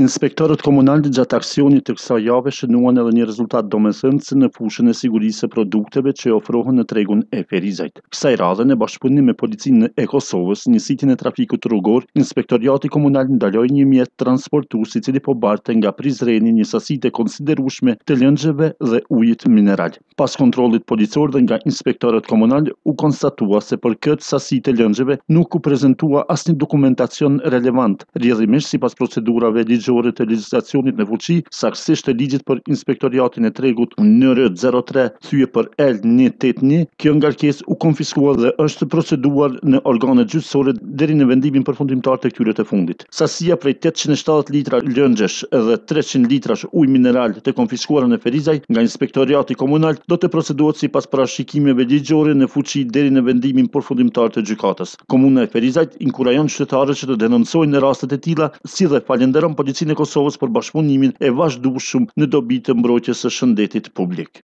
Inspektorët komunal të gjatë aksionit të kësa jave shënuan edhe një rezultat do në fushën e sigurisë e produkteve që ofrohen në tregun e ferizajt. Kësa i radhe në bashkëpunim me policinë e Kosovës, një sitin e trafikut rrugor, inspektoriati komunal ndaloj një mjetë transportu si cili po barte nga prizreni një sasit e konsiderushme të lëngjeve dhe ujit mineral. Pas kontrolit policor dhe nga inspektorët komunal u konstatua se për këtë sasit e lëngjeve nuk u prezentua asni dokumentacion relevant, rjedhimisht si pas procedurave ligjore të legislacionit në fuqi, saksisht të ligjit për inspektoriatin e tregut nërë 03, thyje për L181, kjo nga rkes u konfiskuar dhe është proceduar në organet gjysore deri në vendimin përfundimtar të këtyre të fundit. Sasia prej 870 litra lëngjesh dhe 300 litrash uj mineral të konfiskuar në Ferizaj nga inspektoriati komunal do të proceduar si pas parashikimeve ligjore në fuqi deri në vendimin përfundimtar të gjykatës. Komuna e Ferizajt inkurajon qytetarët që të denoncojnë në rastet e tila si dhe falenderon për policinë e Kosovës për bashkëpunimin e vazhdueshëm në dobi të mbrojtjes së shëndetit publik.